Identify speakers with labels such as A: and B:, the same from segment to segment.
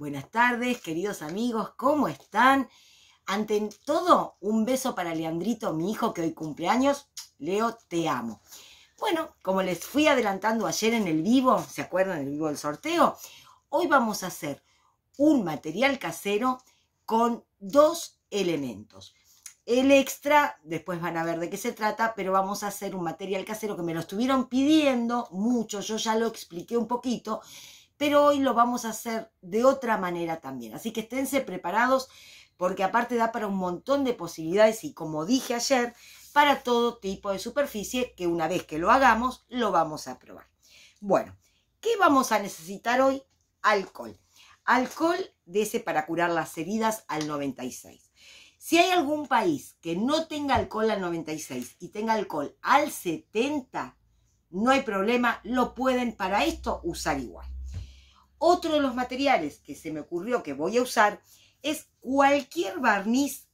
A: Buenas tardes, queridos amigos, ¿cómo están? Ante todo, un beso para Leandrito, mi hijo que hoy cumple años. Leo, te amo. Bueno, como les fui adelantando ayer en el vivo, ¿se acuerdan el vivo del sorteo? Hoy vamos a hacer un material casero con dos elementos. El extra, después van a ver de qué se trata, pero vamos a hacer un material casero que me lo estuvieron pidiendo mucho, yo ya lo expliqué un poquito, pero hoy lo vamos a hacer de otra manera también. Así que esténse preparados porque aparte da para un montón de posibilidades y como dije ayer, para todo tipo de superficie que una vez que lo hagamos lo vamos a probar. Bueno, ¿qué vamos a necesitar hoy? Alcohol. Alcohol de ese para curar las heridas al 96. Si hay algún país que no tenga alcohol al 96 y tenga alcohol al 70, no hay problema, lo pueden para esto usar igual. Otro de los materiales que se me ocurrió que voy a usar es cualquier barniz,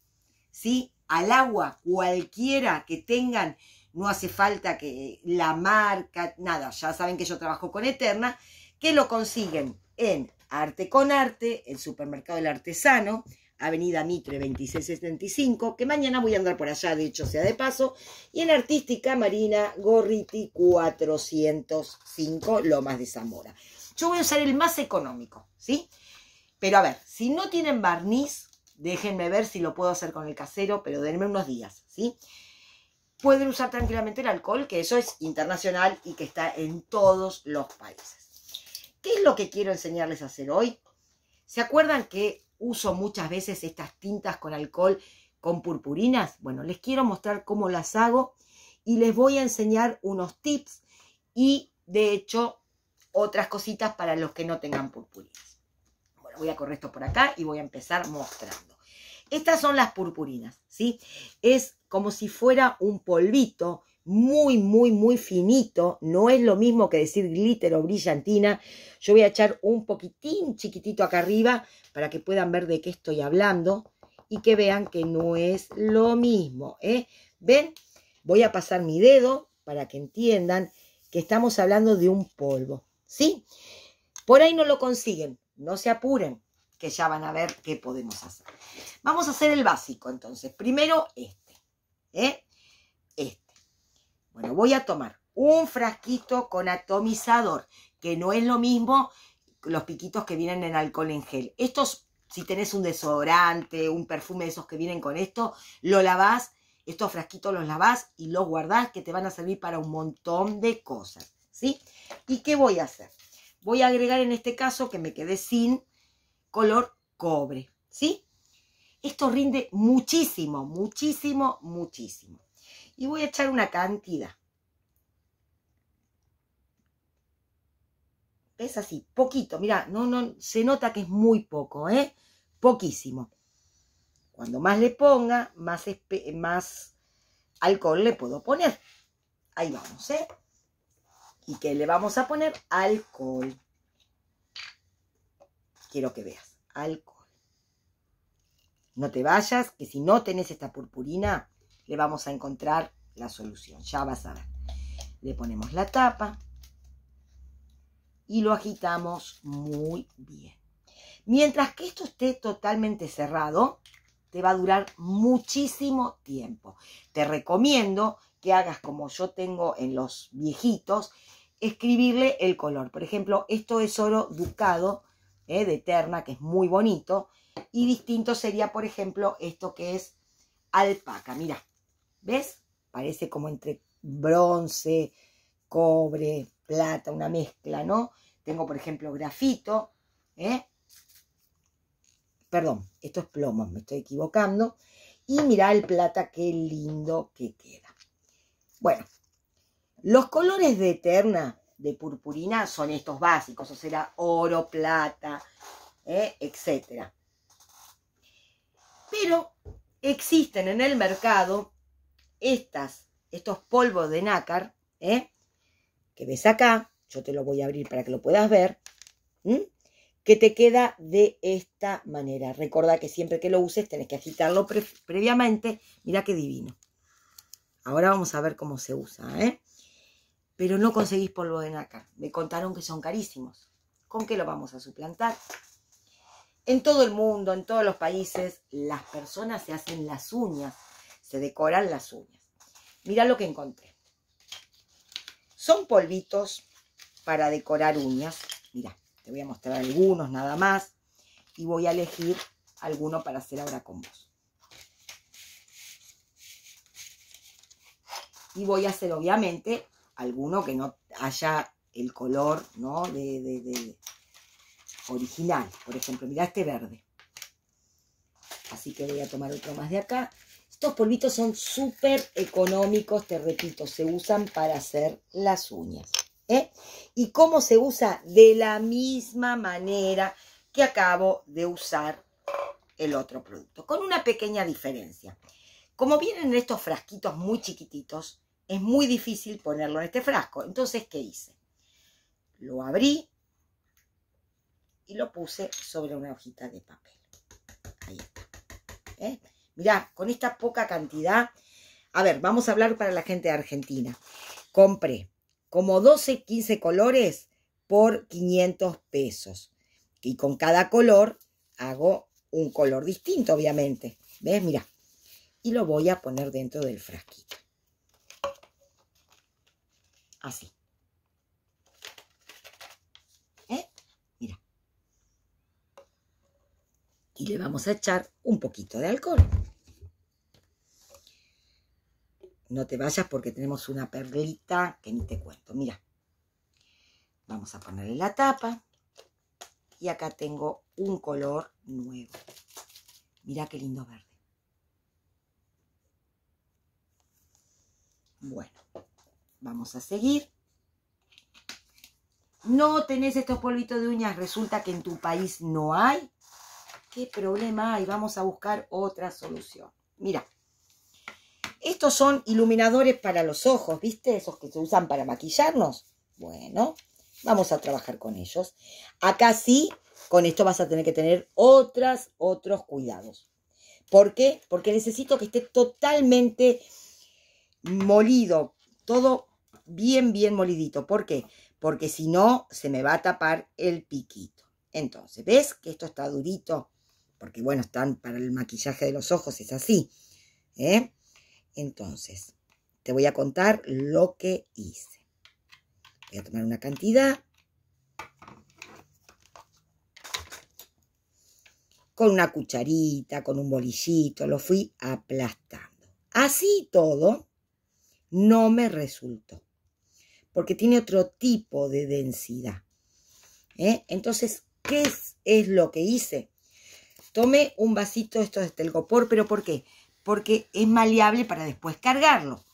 A: ¿sí? Al agua, cualquiera que tengan, no hace falta que la marca, nada, ya saben que yo trabajo con Eterna, que lo consiguen en Arte con Arte, el supermercado del artesano, Avenida Mitre 2675, que mañana voy a andar por allá, de hecho sea de paso, y en Artística Marina Gorriti 405, Lomas de Zamora. Yo voy a usar el más económico, ¿sí? Pero a ver, si no tienen barniz, déjenme ver si lo puedo hacer con el casero, pero denme unos días, ¿sí? Pueden usar tranquilamente el alcohol, que eso es internacional y que está en todos los países. ¿Qué es lo que quiero enseñarles a hacer hoy? ¿Se acuerdan que uso muchas veces estas tintas con alcohol con purpurinas? Bueno, les quiero mostrar cómo las hago y les voy a enseñar unos tips y de hecho otras cositas para los que no tengan purpurinas. Bueno, voy a correr esto por acá y voy a empezar mostrando. Estas son las purpurinas, ¿sí? Es como si fuera un polvito muy, muy, muy finito. No es lo mismo que decir glitter o brillantina. Yo voy a echar un poquitín chiquitito acá arriba para que puedan ver de qué estoy hablando y que vean que no es lo mismo. ¿eh? ¿Ven? Voy a pasar mi dedo para que entiendan que estamos hablando de un polvo. ¿sí? Por ahí no lo consiguen, no se apuren, que ya van a ver qué podemos hacer. Vamos a hacer el básico, entonces. Primero este, ¿eh? Este. Bueno, voy a tomar un frasquito con atomizador, que no es lo mismo los piquitos que vienen en alcohol en gel. Estos, si tenés un desodorante, un perfume de esos que vienen con esto, lo lavás, estos frasquitos los lavás y los guardás que te van a servir para un montón de cosas. ¿sí? ¿Y qué voy a hacer? Voy a agregar en este caso que me quedé sin color cobre, ¿sí? Esto rinde muchísimo, muchísimo, muchísimo. Y voy a echar una cantidad. Es así? Poquito, mira, no, no, se nota que es muy poco, ¿eh? Poquísimo. Cuando más le ponga, más, más alcohol le puedo poner. Ahí vamos, ¿eh? ¿Y que le vamos a poner? Alcohol. Quiero que veas, alcohol. No te vayas, que si no tenés esta purpurina, le vamos a encontrar la solución. Ya vas a ver. Le ponemos la tapa y lo agitamos muy bien. Mientras que esto esté totalmente cerrado, te va a durar muchísimo tiempo. Te recomiendo que hagas como yo tengo en los viejitos, escribirle el color. Por ejemplo, esto es oro ducado ¿eh? de terna, que es muy bonito. Y distinto sería, por ejemplo, esto que es alpaca. Mira, ¿ves? Parece como entre bronce, cobre, plata, una mezcla, ¿no? Tengo, por ejemplo, grafito, ¿eh? Perdón, esto es plomo, me estoy equivocando. Y mirá el plata, qué lindo que queda. Bueno, los colores de eterna, de purpurina, son estos básicos, o sea, oro, plata, eh, etc. Pero existen en el mercado estas, estos polvos de nácar, eh, que ves acá, yo te lo voy a abrir para que lo puedas ver, que te queda de esta manera. Recuerda que siempre que lo uses tenés que agitarlo previamente. Mira qué divino. Ahora vamos a ver cómo se usa, ¿eh? pero no conseguís polvo de naca. Me contaron que son carísimos. ¿Con qué lo vamos a suplantar? En todo el mundo, en todos los países, las personas se hacen las uñas, se decoran las uñas. Mirá lo que encontré. Son polvitos para decorar uñas. Mirá, te voy a mostrar algunos nada más y voy a elegir alguno para hacer ahora con vos. Y voy a hacer obviamente alguno que no haya el color ¿no? de, original. Por ejemplo, mira este verde. Así que voy a tomar otro más de acá. Estos polvitos son súper económicos, te repito, se usan para hacer las uñas. ¿eh? ¿Y cómo se usa? De la misma manera que acabo de usar el otro producto, con una pequeña diferencia. Como vienen estos frasquitos muy chiquititos, es muy difícil ponerlo en este frasco. Entonces, ¿qué hice? Lo abrí y lo puse sobre una hojita de papel. Ahí está. ¿eh? Mirá, con esta poca cantidad... A ver, vamos a hablar para la gente de Argentina. Compré como 12, 15 colores por 500 pesos. Y con cada color hago un color distinto, obviamente. ¿Ves? Mira. Y lo voy a poner dentro del frasquito. Así. ¿Eh? Mira. Y le vamos a echar un poquito de alcohol. No te vayas porque tenemos una perlita que ni te cuento. Mira. Vamos a ponerle la tapa. Y acá tengo un color nuevo. Mira qué lindo verde. Bueno. Vamos a seguir. No tenés estos polvitos de uñas, resulta que en tu país no hay. ¿Qué problema hay? Vamos a buscar otra solución. Mira, estos son iluminadores para los ojos, ¿viste? Esos que se usan para maquillarnos. Bueno, vamos a trabajar con ellos. Acá sí, con esto vas a tener que tener otras, otros cuidados. ¿Por qué? Porque necesito que esté totalmente molido, todo bien, bien molidito. ¿Por qué? Porque si no, se me va a tapar el piquito. Entonces, ¿ves que esto está durito? Porque bueno, están para el maquillaje de los ojos, es así. ¿eh? Entonces, te voy a contar lo que hice. Voy a tomar una cantidad. Con una cucharita, con un bolillito, lo fui aplastando. Así todo, no me resultó, porque tiene otro tipo de densidad. ¿eh? Entonces, ¿qué es, lo que hice? Tomé un vasito esto de telgopor, pero ¿por qué? Porque es maleable para después cargarlo.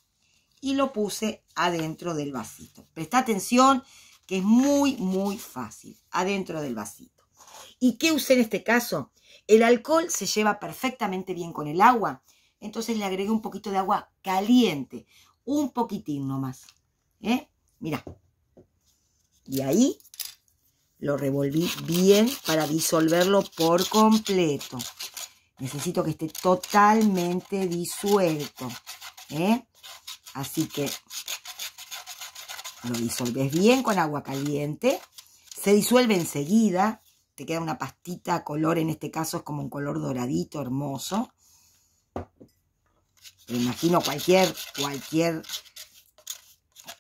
A: Y lo puse adentro del vasito. Presta atención que es muy, muy fácil, adentro del vasito. ¿Y qué usé en este caso? El alcohol se lleva perfectamente bien con el agua, entonces le agregué un poquito de agua caliente, un poquitín nomás. ¿eh? mira Y ahí lo revolví bien para disolverlo por completo. Necesito que esté totalmente disuelto. ¿eh? Así que lo disolves bien con agua caliente. Se disuelve enseguida. Te queda una pastita color, en este caso es como un color doradito, hermoso imagino cualquier, cualquier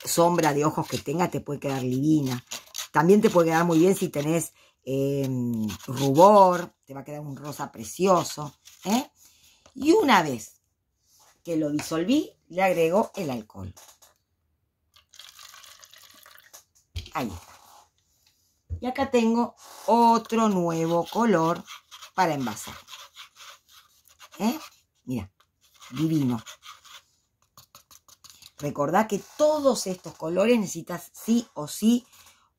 A: sombra de ojos que tengas te puede quedar divina. También te puede quedar muy bien si tenés em, rubor, te va a quedar un rosa precioso. ¿eh? Y una vez que lo disolví, le agrego el alcohol. Ahí está. Y acá tengo otro nuevo color para envasar. ¿eh? Mira divino. Recordá que todos estos colores necesitas sí o sí,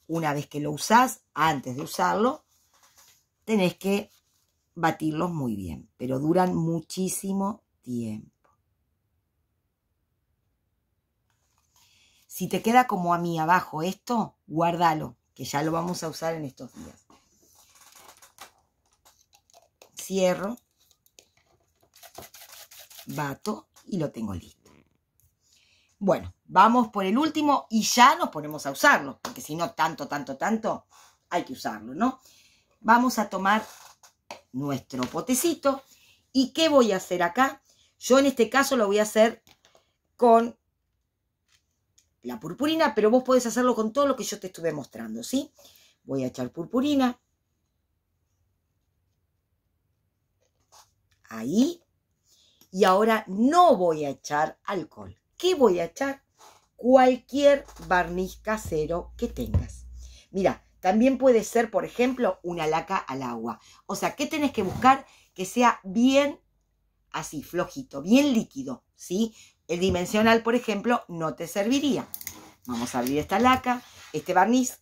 A: una vez que lo usás, antes de usarlo, tenés que batirlos muy bien, pero duran muchísimo tiempo. Si te queda como a mí abajo esto, guárdalo, que ya lo vamos a usar en estos días. Cierro bato y lo tengo listo. Bueno, vamos por el último y ya nos ponemos a usarlo, porque si no tanto, tanto, tanto, hay que usarlo, ¿no? Vamos a tomar nuestro potecito. ¿Y qué voy a hacer acá? Yo en este caso lo voy a hacer con la purpurina, pero vos podés hacerlo con todo lo que yo te estuve mostrando, ¿sí? Voy a echar purpurina. Ahí y ahora no voy a echar alcohol. ¿Qué voy a echar? Cualquier barniz casero que tengas. Mira, también puede ser, por ejemplo, una laca al agua. O sea, ¿qué tenés que buscar? Que sea bien así, flojito, bien líquido, ¿sí? El dimensional, por ejemplo, no te serviría. Vamos a abrir esta laca. Este barniz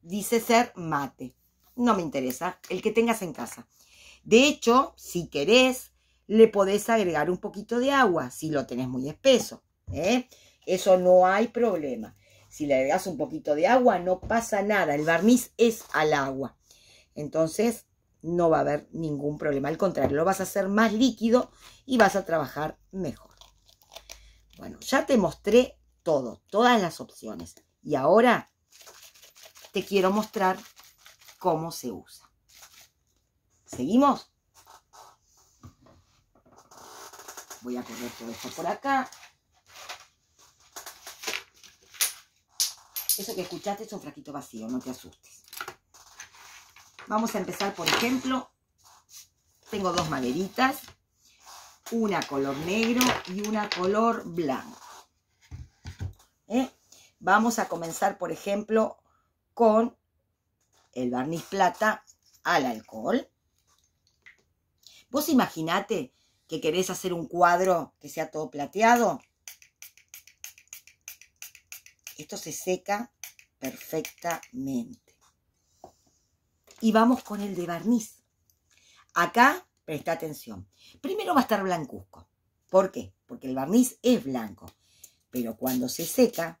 A: dice ser mate. No me interesa, el que tengas en casa. De hecho, si querés, le podés agregar un poquito de agua si lo tenés muy espeso. ¿eh? Eso no hay problema. Si le agregas un poquito de agua, no pasa nada. El barniz es al agua. Entonces, no va a haber ningún problema. Al contrario, lo vas a hacer más líquido y vas a trabajar mejor. Bueno, ya te mostré todo, todas las opciones. Y ahora te quiero mostrar cómo se usa. ¿Seguimos? Voy a correr todo esto por acá. Eso que escuchaste es un fraquito vacío, no te asustes. Vamos a empezar, por ejemplo, tengo dos maderitas, una color negro y una color blanco. ¿eh? Vamos a comenzar, por ejemplo, con el barniz plata al alcohol. Vos imaginate que querés hacer un cuadro que sea todo plateado, esto se seca perfectamente. Y vamos con el de barniz. Acá, presta atención. Primero va a estar blancuzco. ¿Por qué? Porque el barniz es blanco. Pero cuando se seca,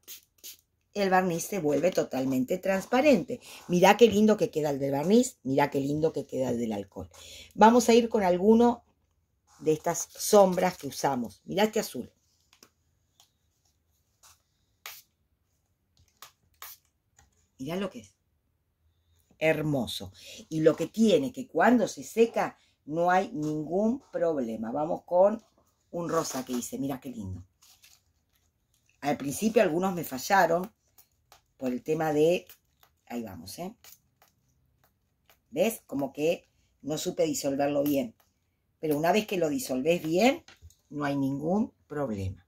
A: el barniz se vuelve totalmente transparente. Mirá qué lindo que queda el del barniz, mirá qué lindo que queda el del alcohol. Vamos a ir con alguno de estas sombras que usamos. Mirá este azul. Mirá lo que es. Hermoso. Y lo que tiene, que cuando se seca no hay ningún problema. Vamos con un rosa que hice. Mirá qué lindo. Al principio algunos me fallaron por el tema de... Ahí vamos, ¿eh? ¿Ves? Como que no supe disolverlo bien. Pero una vez que lo disolves bien, no hay ningún problema.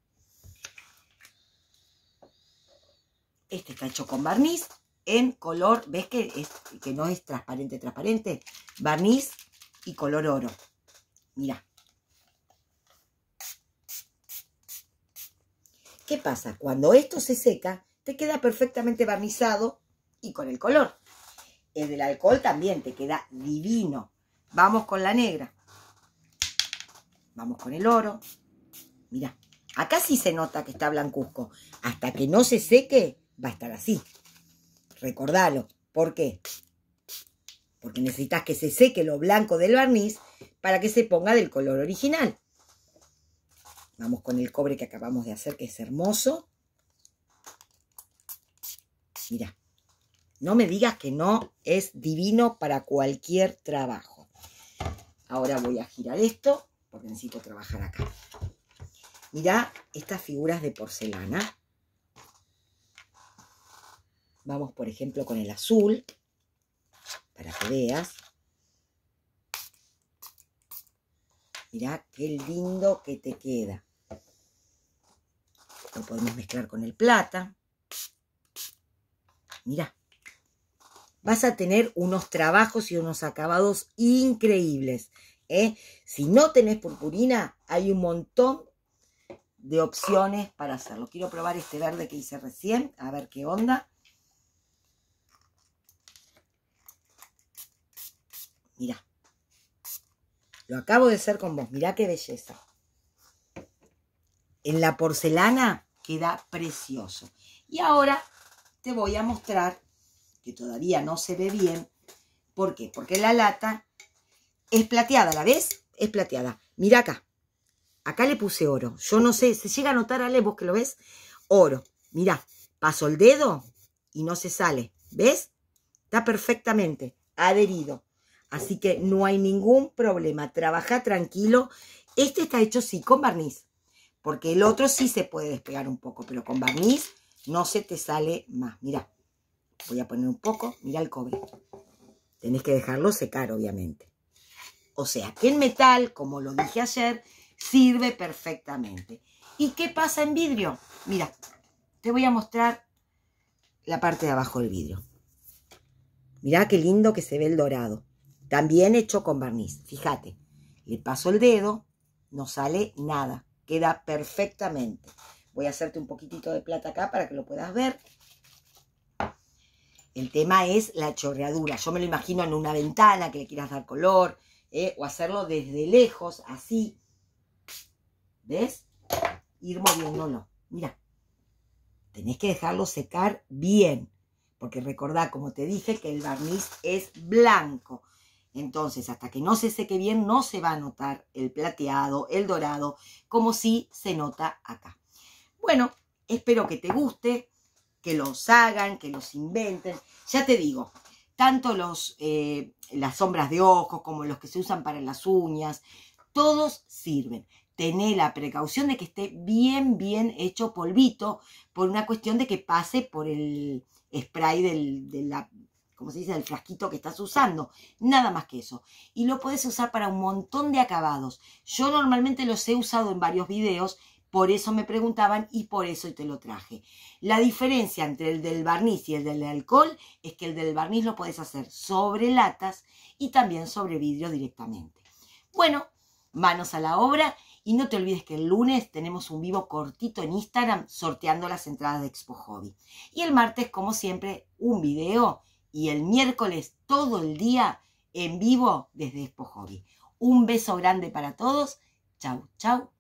A: Este está hecho con barniz en color, ¿ves que, es, que no es transparente, transparente? Barniz y color oro. Mira, ¿Qué pasa? Cuando esto se seca, te queda perfectamente barnizado y con el color. El del alcohol también te queda divino. Vamos con la negra. Vamos con el oro. Mirá, acá sí se nota que está blancuzco. Hasta que no se seque, va a estar así. Recordalo. ¿Por qué? Porque necesitas que se seque lo blanco del barniz para que se ponga del color original. Vamos con el cobre que acabamos de hacer, que es hermoso. Mira, no me digas que no es divino para cualquier trabajo. Ahora voy a girar esto porque necesito trabajar acá. Mirá estas figuras de porcelana. Vamos, por ejemplo, con el azul, para que veas. Mirá qué lindo que te queda. Lo podemos mezclar con el plata. Mirá. Vas a tener unos trabajos y unos acabados increíbles. ¿eh? Si no tenés purpurina, hay un montón de opciones para hacerlo. Quiero probar este verde que hice recién, a ver qué onda. Mirá. Lo acabo de hacer con vos. Mirá qué belleza. En la porcelana queda precioso. Y ahora te voy a mostrar, que todavía no se ve bien. ¿Por qué? Porque la lata es plateada, ¿la ves? Es plateada. Mira acá. Acá le puse oro. Yo no sé, se llega a notar, Ale, vos que lo ves. Oro. Mira, paso el dedo y no se sale. ¿Ves? Está perfectamente adherido. Así que no hay ningún problema. Trabaja tranquilo. Este está hecho sí con barniz. Porque el otro sí se puede despegar un poco. Pero con barniz no se te sale más. Mira, Voy a poner un poco. Mira el cobre. Tenés que dejarlo secar, obviamente. O sea, que el metal, como lo dije ayer, sirve perfectamente. ¿Y qué pasa en vidrio? Mira, te voy a mostrar la parte de abajo del vidrio. Mirá qué lindo que se ve el dorado. También hecho con barniz. Fíjate, le paso el dedo, no sale nada. Queda perfectamente. Voy a hacerte un poquitito de plata acá para que lo puedas ver. El tema es la chorreadura. Yo me lo imagino en una ventana que le quieras dar color, ¿eh? o hacerlo desde lejos, así. ¿Ves? Ir moviéndolo. Mira, tenés que dejarlo secar bien, porque recordá, como te dije, que el barniz es blanco. Entonces, hasta que no se seque bien, no se va a notar el plateado, el dorado, como si se nota acá. Bueno, espero que te guste, que los hagan, que los inventen. Ya te digo, tanto los, eh, las sombras de ojos como los que se usan para las uñas, todos sirven. Tené la precaución de que esté bien, bien hecho polvito por una cuestión de que pase por el spray del, de la, como se dice, del frasquito que estás usando. Nada más que eso. Y lo puedes usar para un montón de acabados. Yo normalmente los he usado en varios videos por eso me preguntaban y por eso te lo traje. La diferencia entre el del barniz y el del alcohol es que el del barniz lo puedes hacer sobre latas y también sobre vidrio directamente. Bueno, manos a la obra y no te olvides que el lunes tenemos un vivo cortito en Instagram sorteando las entradas de Expo Hobby. Y el martes, como siempre, un video y el miércoles todo el día en vivo desde Expo Hobby. Un beso grande para todos. Chau, chau.